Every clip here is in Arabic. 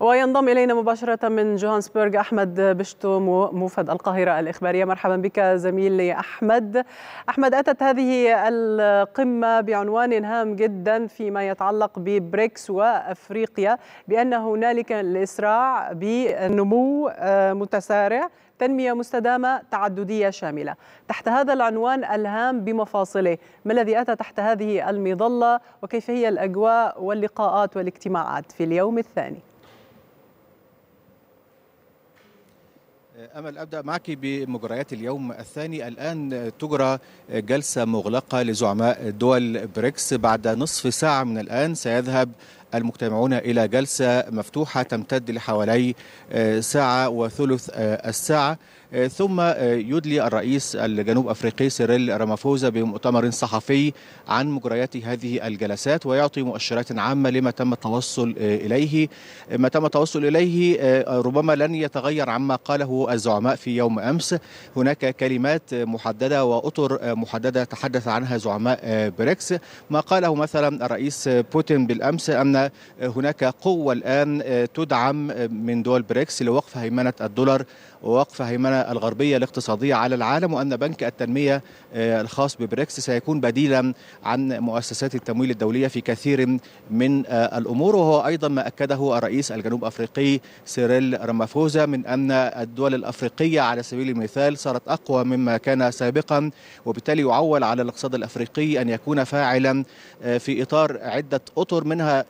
وينضم إلينا مباشرة من جوهانسبرغ أحمد بشتو موفد القاهرة الإخبارية مرحبا بك زميلي أحمد أحمد أتت هذه القمة بعنوان هام جدا فيما يتعلق ببريكس وأفريقيا بأن هنالك الإسراع بنمو آه، متسارع تنمية مستدامة تعددية شاملة تحت هذا العنوان الهام بمفاصله ما الذي أتى تحت هذه المظلة وكيف هي الأجواء واللقاءات والاجتماعات في اليوم الثاني آه، امل ابدا معك بمجريات اليوم الثاني الان تجرى جلسه مغلقه لزعماء دول بريكس بعد نصف ساعه من الان سيذهب المجتمعون إلى جلسة مفتوحة تمتد لحوالي آه، ساعة وثلث آه، الساعة آه، ثم يدلي الرئيس الجنوب أفريقي سيريل رامافوزا بمؤتمر صحفي عن مجريات هذه الجلسات ويعطي مؤشرات عامة لما تم التوصل إليه ما تم التوصل إليه ربما لن يتغير عما قاله الزعماء في يوم أمس هناك كلمات محددة وأطر محددة تحدث عنها زعماء بريكس ما قاله مثلا الرئيس بوتين بالأمس أن هناك قوة الآن آه، تدعم آه، من دول بريكس لوقف هيمنة الدولار ووقف هيمنة الغربية الاقتصادية على العالم وأن بنك التنمية آه، الخاص ببريكس سيكون بديلا عن مؤسسات التمويل الدولية في كثير من آه، الأمور وهو أيضا ما أكده الرئيس الجنوب أفريقي سيريل رامافوزا من أن الدول الأفريقية على سبيل المثال صارت أقوى مما كان سابقا وبالتالي يعول على الاقتصاد الأفريقي أن يكون فاعلا آه، في إطار عدة أطر منها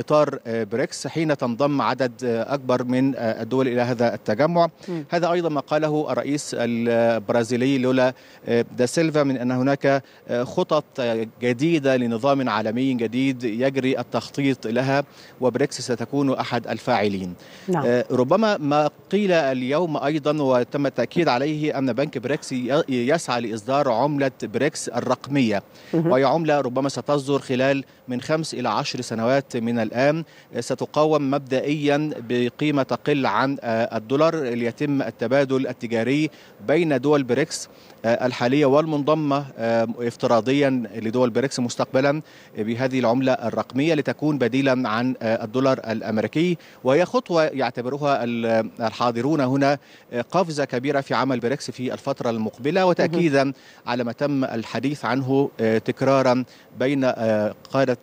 إطار بريكس حين تنضم عدد أكبر من الدول إلى هذا التجمع هذا أيضا ما قاله الرئيس البرازيلي لولا آه، دا سيلفا من أن هناك آه، خطط آه، جديدة لنظام عالمي جديد يجري التخطيط لها وبريكس ستكون أحد الفاعلين نعم. ربما ما قيل اليوم أيضا وتم التأكيد عليه أن بنك بريكس يسعى لإصدار عملة بريكس الرقمية وهي عملة ربما ستصدر خلال من خمس إلى عشر سنوات من الآن ستقاوم مبدئيا بقيمة تقل عن الدولار ليتم التبادل التجاري بين دول بريكس آه، الحالية والمنضمة آه، افتراضيا لدول بريكس مستقبلا آه، بهذه العملة الرقمية لتكون بديلا عن الدولار الأمريكي وهي خطوة يعتبرها الحاضرون هنا قفزة كبيرة في عمل بريكس في الفترة المقبلة وتأكيدا على ما تم الحديث عنه تكرارا بين قادة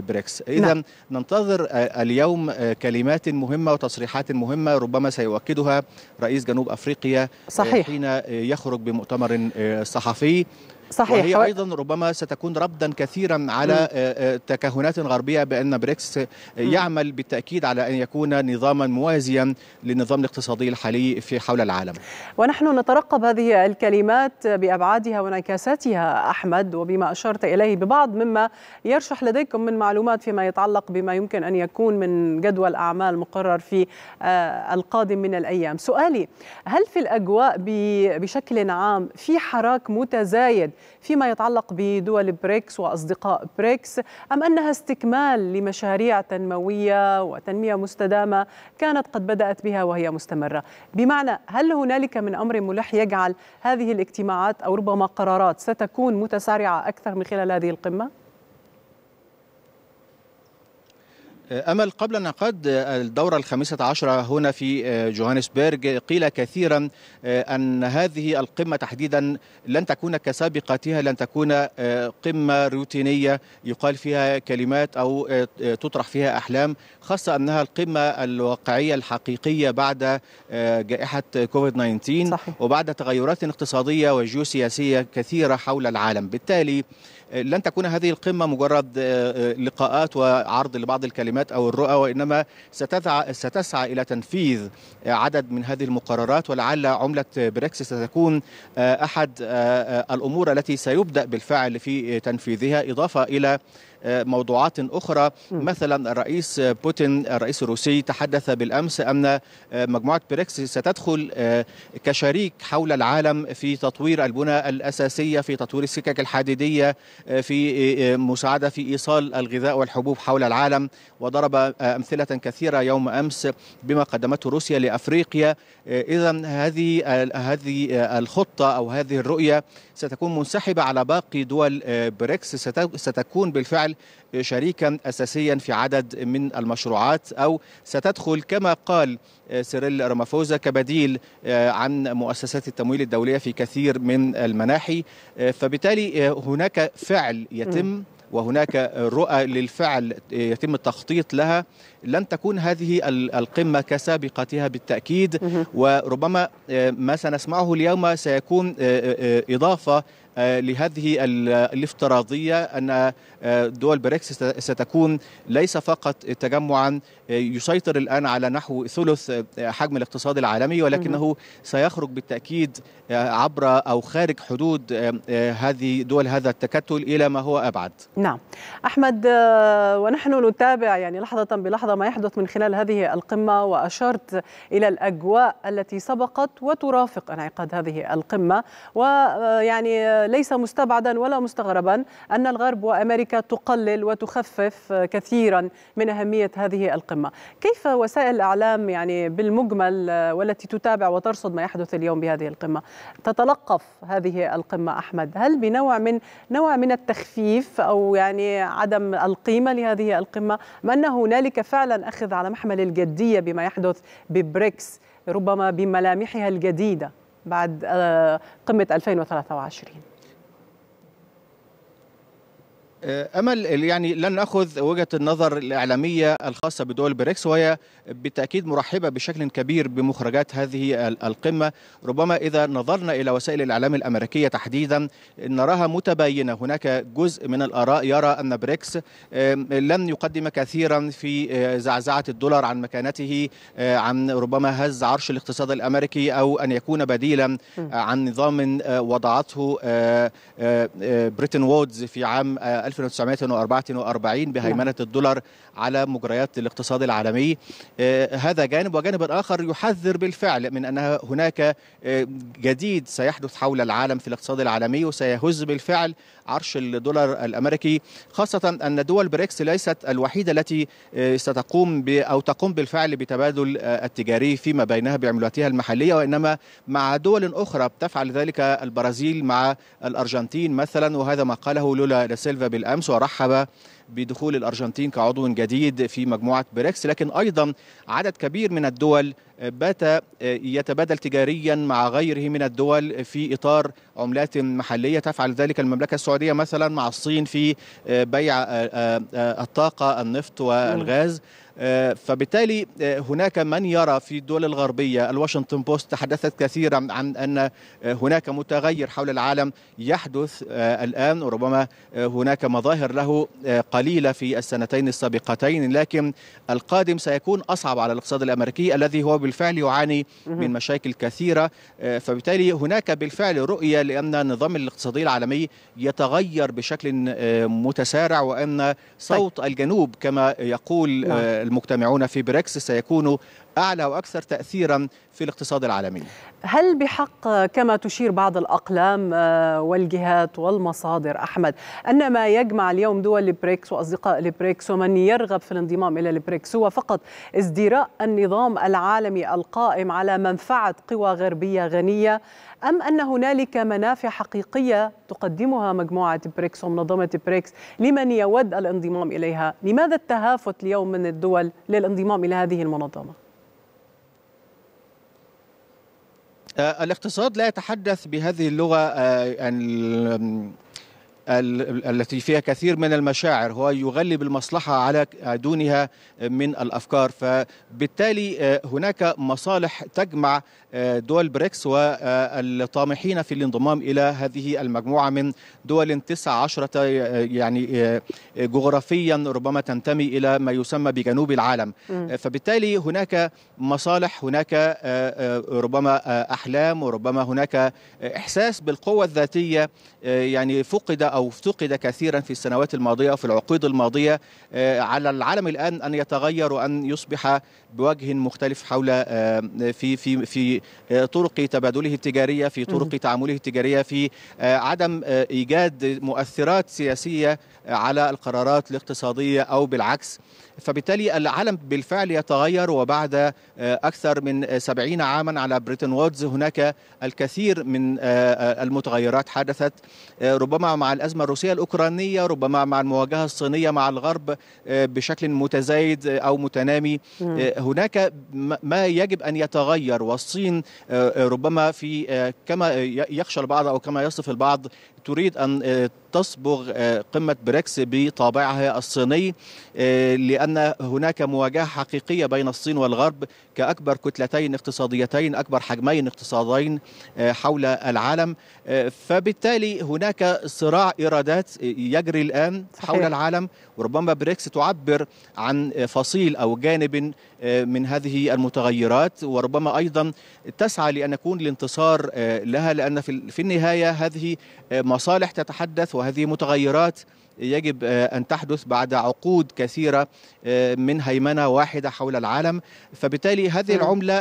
بريكس نعم. إذا ننتظر اليوم كلمات مهمة وتصريحات مهمة ربما سيؤكدها رئيس جنوب افريقيا آه، صحيح. حين آه، يخرج بمؤتمر آه، صحفي صحيح وهي ايضا ربما ستكون ردا كثيرا على آه، آه، تكهنات غربيه بان بريكس آه، يعمل بالتاكيد على ان يكون نظاما موازيا للنظام الاقتصادي الحالي في حول العالم ونحن نترقب هذه الكلمات بابعادها وانعكاساتها احمد وبما اشرت اليه ببعض مما يرشح لديكم من معلومات فيما يتعلق بما يمكن ان يكون من جدول اعمال مقرر في القادم من الايام سؤالي هل في الاجواء بشكل عام في حراك متزايد فيما يتعلق بدول بريكس وأصدقاء بريكس أم أنها استكمال لمشاريع تنموية وتنمية مستدامة كانت قد بدأت بها وهي مستمرة بمعنى هل هنالك من أمر ملح يجعل هذه الاجتماعات أو ربما قرارات ستكون متسارعة أكثر من خلال هذه القمة؟ آه، أمل قبل انعقاد آه، الدورة الخامسة عشرة هنا في آه، جوهانسبرغ قيل كثيرا أن هذه القمة تحديدا لن تكون كسابقتها لن تكون قمة روتينية يقال فيها كلمات أو تطرح فيها أحلام خاصة أنها القمة الواقعية الحقيقية بعد آه، جائحة كوفيد 19 صحيح. وبعد تغيرات اقتصادية وجيوسياسية كثيرة حول العالم بالتالي آه، لن تكون هذه القمة مجرد آه، لقاءات وعرض لبعض الكلمات أو الرؤى وإنما ستسعى إلى تنفيذ عدد من هذه المقررات ولعل عملة بريكس ستكون أحد الأمور التي سيبدأ بالفعل في تنفيذها إضافة إلى موضوعات أخرى مثلا الرئيس بوتين الرئيس الروسي تحدث بالأمس أن آه، مجموعة بريكس ستدخل آه، كشريك حول العالم في تطوير البنى الأساسية في تطوير السكك الحديدية آه، في مساعدة في إيصال الغذاء والحبوب حول العالم وضرب أمثلة كثيرة يوم أمس بما قدمته روسيا لأفريقيا إذا هذه هذه الخطة أو هذه الرؤية ستكون منسحبة على باقي دول بريكس ستكون بالفعل بالفعل شريكا أساسيا في عدد من المشروعات أو ستدخل كما قال آه، سيريل رامافوزا كبديل آه، عن مؤسسات التمويل الدولية في كثير من المناحي آه، فبالتالي هناك فعل يتم وهناك رؤى للفعل يتم التخطيط لها لن تكون هذه القمة كسابقتها بالتأكيد وربما ما سنسمعه اليوم سيكون إضافة آه، لهذه الافتراضية أن آه، دول بريكس ستكون ليس فقط تجمعا آه، يسيطر الآن على نحو ثلث حجم الاقتصاد العالمي ولكنه سيخرج بالتأكيد عبر أو خارج حدود هذه دول هذا التكتل إلى ما هو أبعد نعم أحمد ونحن نتابع يعني لحظة بلحظة ما يحدث من خلال هذه القمة وأشرت إلى الأجواء التي سبقت وترافق انعقاد هذه القمة ويعني ليس مستبعدا ولا مستغربا أن الغرب وأمريكا تقلل وتخفف كثيرا من أهمية هذه القمة كيف وسائل الأعلام يعني بالمجمل والتي تتابع وترصد ما يحدث اليوم بهذه القمة تتلقف هذه القمة أحمد هل بنوع من نوع من التخفيف أو يعني عدم القيمة لهذه القمة أم أن هنالك فعلا أخذ على محمل الجدية بما يحدث ببريكس ربما بملامحها الجديدة بعد آه، قمة 2023 أه، امل يعني لن ناخذ وجهه النظر الاعلاميه الخاصه بدول بريكس وهي بالتاكيد مرحبه بشكل كبير بمخرجات هذه القمه ربما اذا نظرنا الى وسائل الاعلام الامريكيه تحديدا نراها متباينه هناك جزء من الاراء يرى ان بريكس لن يقدم كثيرا في أه، زعزعه الدولار عن مكانته أه، عن ربما هز عرش الاقتصاد الامريكي او ان يكون بديلا عن نظام وضعته بريتن وودز في عام 1944 بهيمنة الدولار على مجريات الاقتصاد العالمي آه، هذا جانب وجانب آخر يحذر بالفعل من أن هناك آه، جديد سيحدث حول العالم في الاقتصاد العالمي وسيهز بالفعل عرش الدولار الامريكي خاصه ان دول بريكس ليست الوحيده التي آه، ستقوم او تقوم بالفعل بتبادل آه، التجاري فيما بينها بعملاتها المحليه وانما مع دول اخرى تفعل ذلك البرازيل مع الارجنتين مثلا وهذا ما قاله لولا دا سيلفا بالامس ورحب بدخول الأرجنتين كعضو جديد في مجموعة بريكس لكن أيضا عدد كبير من الدول بات آه، يتبادل تجاريا مع غيره من الدول في إطار عملات محلية تفعل ذلك المملكة السعودية مثلا مع الصين في آه، بيع آه، الطاقة النفط والغاز آه، فبالتالي آه، هناك من يرى في الدول الغربية الواشنطن بوست تحدثت كثيرا عن أن آه، هناك متغير حول العالم يحدث الآن وربما هناك مظاهر له قليلة في السنتين السابقتين لكن القادم سيكون أصعب على الاقتصاد الأمريكي الذي هو بالفعل يعاني من مشاكل كثيرة فبالتالي هناك بالفعل رؤية لأن النظام الاقتصادي العالمي يتغير بشكل متسارع وأن صوت طيب. الجنوب كما يقول نعم. المجتمعون في بريكس سيكونوا أعلى وأكثر تأثيرا في الاقتصاد العالمي هل بحق كما تشير بعض الأقلام آه، والجهات والمصادر أحمد أن ما يجمع اليوم دول البريكس وأصدقاء البريكس ومن يرغب في الانضمام إلى البريكس هو فقط ازدراء النظام العالمي القائم على منفعة قوى غربية غنية أم أن هنالك منافع حقيقية تقدمها مجموعة بريكس ومنظمة بريكس لمن يود الانضمام إليها لماذا التهافت اليوم من الدول الدول للانضمام إلى هذه المنظمة؟ آه، الاقتصاد لا يتحدث بهذه اللغة آه، التي فيها كثير من المشاعر هو يغلب المصلحة على دونها من الأفكار فبالتالي آه، هناك مصالح تجمع آه، دول بريكس والطامحين في الانضمام إلى هذه المجموعة من دول تسعة عشرة آه، يعني جغرافيا ربما تنتمي إلى ما يسمى بجنوب العالم فبالتالي هناك مصالح هناك ربما أحلام وربما هناك إحساس بالقوة الذاتية يعني فقد أو افتقد كثيرا في السنوات الماضية وفي العقود الماضية آه، على العالم الآن أن يتغير وأن يصبح بوجه مختلف حول آه، في في في آه، طرق تبادله التجارية في طرق تعامله التجارية في عدم إيجاد مؤثرات سياسية على القرارات الاقتصادية أو بالعكس فبالتالي العالم بالفعل يتغير وبعد أكثر من سبعين عاما على بريتن وودز هناك الكثير من المتغيرات حدثت ربما مع الأسف الأزمة الروسية الأوكرانية ربما مع المواجهة الصينية مع الغرب آه، بشكل متزايد آه، أو متنامي آه، هناك ما يجب أن يتغير والصين ربما في كما يخشى البعض أو كما يصف البعض تريد أن آه، تصبغ آه، قمة بريكس بطابعها الصيني آه، لأن هناك مواجهة حقيقية بين الصين والغرب كأكبر كتلتين اقتصاديتين أكبر حجمين اقتصاديين حول العالم فبالتالي هناك صراع إيرادات يجري الآن صحيح. حول العالم وربما بريكس تعبر عن فصيل أو جانب من هذه المتغيرات وربما أيضا تسعى لأن يكون الانتصار لها لأن في النهاية هذه مصالح تتحدث وهذه متغيرات يجب آه، ان تحدث بعد عقود كثيره آه، من هيمنه واحده حول العالم فبالتالي هذه نعم. العمله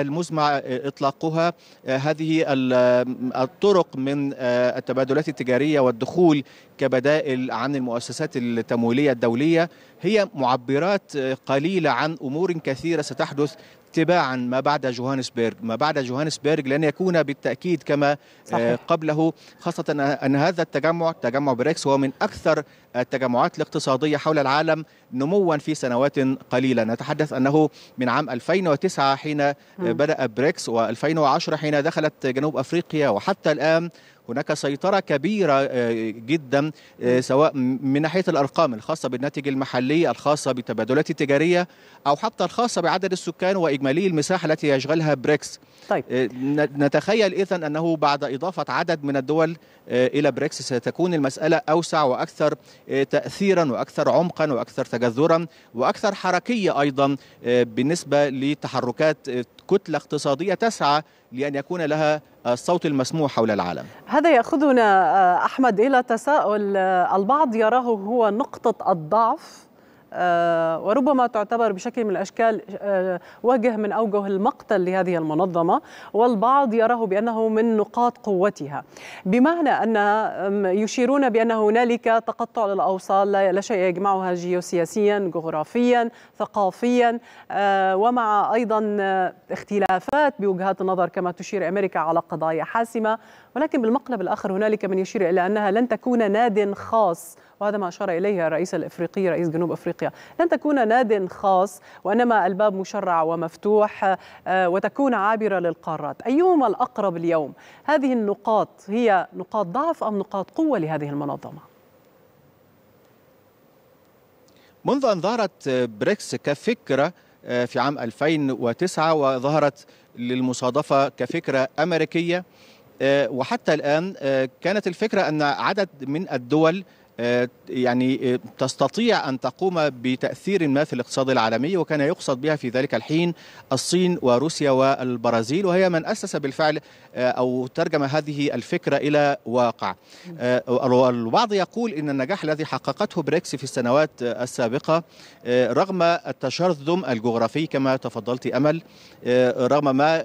المزمع آه، اطلاقها هذه الطرق من التبادلات التجاريه والدخول كبدائل عن المؤسسات التمويليه الدوليه هي معبرات قليله عن امور كثيره ستحدث اتباعا ما بعد جوهانسبرغ ما بعد جوهانسبرغ لن يكون بالتأكيد كما آه، صحيح. قبله خاصة أن هذا التجمع تجمع بريكس هو من أكثر التجمعات الاقتصادية حول العالم نموا في سنوات قليلة نتحدث أنه من عام 2009 حين آه، م. بدأ بريكس و2010 حين دخلت جنوب أفريقيا وحتى الآن هناك سيطرة كبيرة آه، جدا آه، سواء من ناحية الأرقام الخاصة بالناتج المحلي الخاصة بالتبادلات التجارية أو حتى الخاصة بعدد السكان وإجمالي المساحة التي يشغلها بريكس طيب. آه، نتخيل إذن أنه بعد إضافة عدد من الدول إلى بريكس ستكون المسألة أوسع وأكثر تأثيرا وأكثر عمقا وأكثر تجذرا وأكثر حركية أيضا بالنسبة لتحركات كتلة اقتصادية تسعى لأن يكون لها الصوت المسموع حول العالم هذا يأخذنا آه، أحمد إلى تساؤل آه، البعض يراه هو نقطة الضعف آه، وربما تعتبر بشكل من الأشكال آه، وجه من أوجه المقتل لهذه المنظمة والبعض يراه بأنه من نقاط قوتها بمعنى أن يشيرون بأن هنالك تقطع للأوصال لا شيء يجمعها جيوسياسيا جغرافيا ثقافيا آه، ومع أيضا اختلافات بوجهات النظر كما تشير أمريكا على قضايا حاسمة ولكن بالمقلب الآخر هنالك من يشير إلى أنها لن تكون ناد خاص وهذا ما أشار إليه الرئيس الإفريقي رئيس جنوب أفريقيا لن تكون ناد خاص وإنما الباب مشرع ومفتوح آه، وتكون عابرة للقارات أيهما الأقرب اليوم هذه النقاط هي نقاط ضعف أم نقاط قوة لهذه المنظمة منذ أن ظهرت بريكس كفكرة آه، في عام 2009 وظهرت للمصادفة كفكرة أمريكية آه، وحتى الآن كانت الفكرة أن عدد من الدول آه، يعني آه، تستطيع أن تقوم بتأثير ما في الاقتصاد العالمي وكان يقصد بها في ذلك الحين الصين وروسيا والبرازيل وهي من أسس بالفعل آه، أو ترجم هذه الفكرة إلى واقع البعض يقول أن النجاح الذي حققته بريكس في السنوات السابقة رغم التشرذم الجغرافي كما تفضلت أمل رغم ما,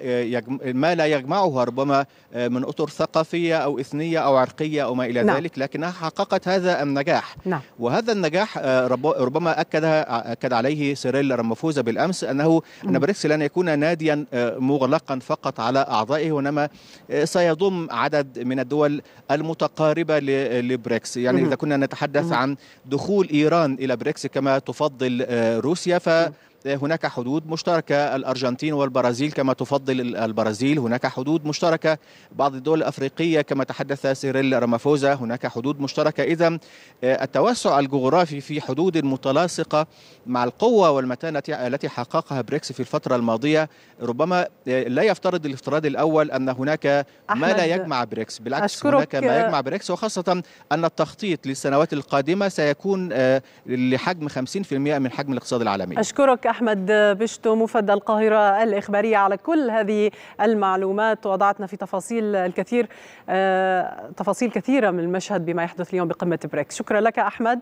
ما لا يجمعه ربما من أطر ثقافية أو إثنية أو عرقية أو ما إلى نعم. ذلك لكنها حققت هذا أم نجاح نعم. وهذا النجاح آه، ربما أكد أكد عليه سيريل رامافوزا بالأمس أنه أن بريكس لن يكون ناديا آه، مغلقا فقط على أعضائه وإنما آه، سيضم عدد من الدول المتقاربة لبريكس يعني إذا كنا نتحدث عن دخول إيران إلى بريكس كما تفضل روسيا ف هناك حدود مشتركة الأرجنتين والبرازيل كما تفضل البرازيل هناك حدود مشتركة بعض الدول الأفريقية كما تحدث سيريل رامافوزا هناك حدود مشتركة إذا آه، التوسع الجغرافي في حدود متلاصقة مع القوة والمتانة التي حققها بريكس في الفترة الماضية ربما آه، لا يفترض الافتراض الأول أن هناك ما لا يجمع بريكس بالعكس هناك ما يجمع بريكس وخاصة أن التخطيط للسنوات القادمة سيكون آه، لحجم 50% من حجم الاقتصاد العالمي أشكرك لك أحمد بشتو مفد القاهرة الإخبارية على كل هذه المعلومات وضعتنا في تفاصيل الكثير آه، تفاصيل كثيرة من المشهد بما يحدث اليوم بقمة بريكس شكرا لك أحمد